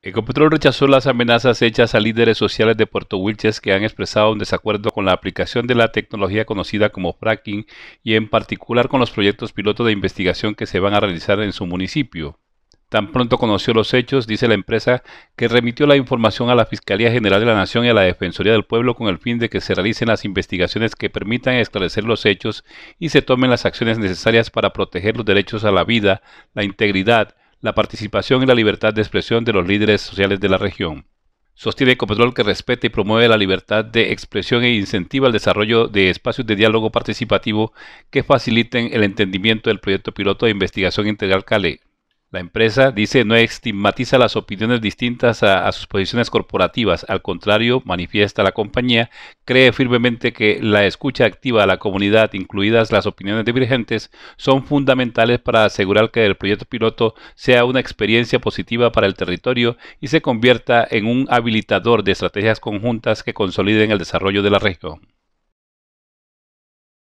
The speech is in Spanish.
Ecopetrol rechazó las amenazas hechas a líderes sociales de Puerto Wilches que han expresado un desacuerdo con la aplicación de la tecnología conocida como fracking y en particular con los proyectos piloto de investigación que se van a realizar en su municipio. Tan pronto conoció los hechos, dice la empresa, que remitió la información a la Fiscalía General de la Nación y a la Defensoría del Pueblo con el fin de que se realicen las investigaciones que permitan esclarecer los hechos y se tomen las acciones necesarias para proteger los derechos a la vida, la integridad la participación y la libertad de expresión de los líderes sociales de la región. Sostiene Ecopetrol que respeta y promueve la libertad de expresión e incentiva el desarrollo de espacios de diálogo participativo que faciliten el entendimiento del proyecto piloto de investigación integral CALE, la empresa dice no estigmatiza las opiniones distintas a, sus posiciones corporativas, al contrario, manifiesta la compañía, cree firmemente que la escucha activa a la comunidad, incluidas las opiniones divergentes, son fundamentales para asegurar que el proyecto piloto sea una experiencia positiva para el territorio y se convierta en un habilitador de estrategias conjuntas que consoliden el desarrollo de la región.